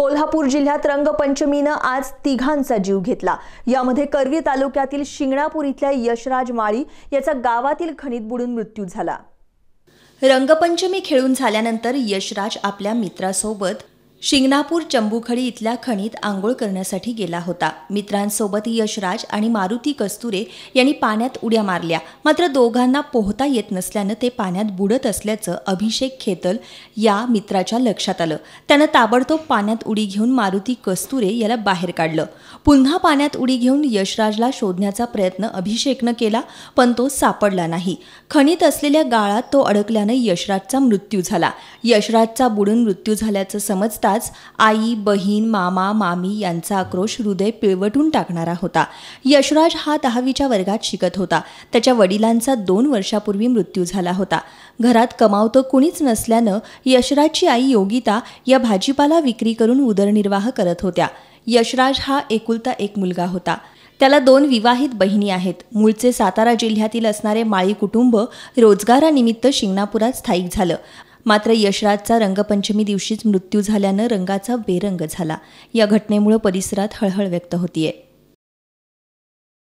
कोल्हापूर जिल्ह्यात रंगपंचमीनं आज तिघांचा जीव घेतला यामध्ये करवी तालुक्यातील शिंगणापूर इथल्या यशराज माळी याचा गावातील खनिज बुडून मृत्यू झाला रंगपंचमी खेळून झाल्यानंतर यशराज आपल्या मित्रासोबत शिंगणापूर चंबुखडी इथल्या खणीत आंघोळ करण्यासाठी गेला होता मित्रांसोबत यशराज आणि मारुती कस्तुरे यांनी पाण्यात उड्या मारल्या मात्र दोघांना पोहता येत नसल्यानं ते पाण्यात बुडत असल्याचं अभिषेक खेतल या मित्राच्या लक्षात आलं त्यानं ताबडतोब पाण्यात उडी घेऊन मारुती कस्तुरे याला बाहेर काढलं पुन्हा पाण्यात उडी घेऊन यशराजला शोधण्याचा प्रयत्न अभिषेकनं केला पण तो सापडला नाही खणीत असलेल्या गाळात तो अडकल्यानं यशराजचा मृत्यू झाला यशराजचा बुडून मृत्यू झाल्याचं समजता असताच आई बहीण मामा मामी यांचा आक्रोश हृदय पिळवटून टाकणारा होता यशराज हा दहावीच्या वर्गात शिकत होता त्याच्या वडिलांचा दोन वर्षापूर्वी मृत्यू झाला होता घरात कमावतं कुणीच नसल्यानं यशराजची आई योगिता या भाजीपाला विक्री करून उदरनिर्वाह करत होत्या यशराज हा एकुलता एक मुलगा होता त्याला दोन विवाहित बहिणी आहेत मूळचे सातारा जिल्ह्यातील असणारे माळी कुटुंब रोजगारानिमित्त शिंगणापुरात स्थायिक झालं मात्र यशराजचा रंगपंचमी दिवशीच मृत्यू झाल्यानं रंगाचा बेरंग झाला या घटनेमुळे परिसरात हळहळ व्यक्त होतीये